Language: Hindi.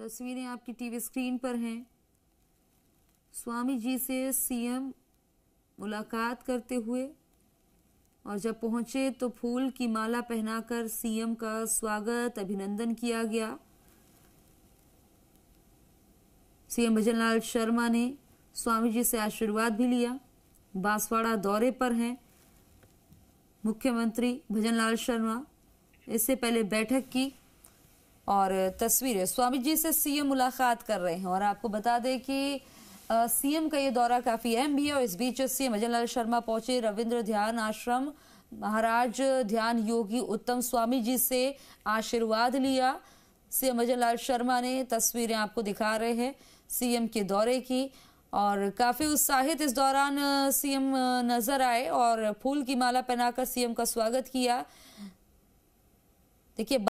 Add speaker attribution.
Speaker 1: तस्वीरें आपकी टीवी स्क्रीन पर हैं स्वामी जी से सीएम मुलाकात करते हुए और जब पहुंचे तो फूल की माला पहनाकर सीएम का स्वागत अभिनंदन किया गया सीएम भजन लाल शर्मा ने स्वामी जी से आशीर्वाद भी लिया बांसवाड़ा दौरे पर हैं मुख्यमंत्री भजन लाल शर्मा इससे पहले बैठक की और तस्वीरें स्वामी जी से सीएम मुलाकात कर रहे हैं और आपको बता दें कि सीएम का ये दौरा काफ़ी अहम भी है और इस बीच सीएम अजय लाल शर्मा पहुंचे रविंद्र ध्यान आश्रम महाराज ध्यान योगी उत्तम स्वामी जी से आशीर्वाद लिया सीएम अजय लाल शर्मा ने तस्वीरें आपको दिखा रहे हैं सीएम के दौरे की और काफ़ी उत्साहित इस दौरान सीएम नजर आए और फूल की माला पहनाकर सीएम का स्वागत किया देखिए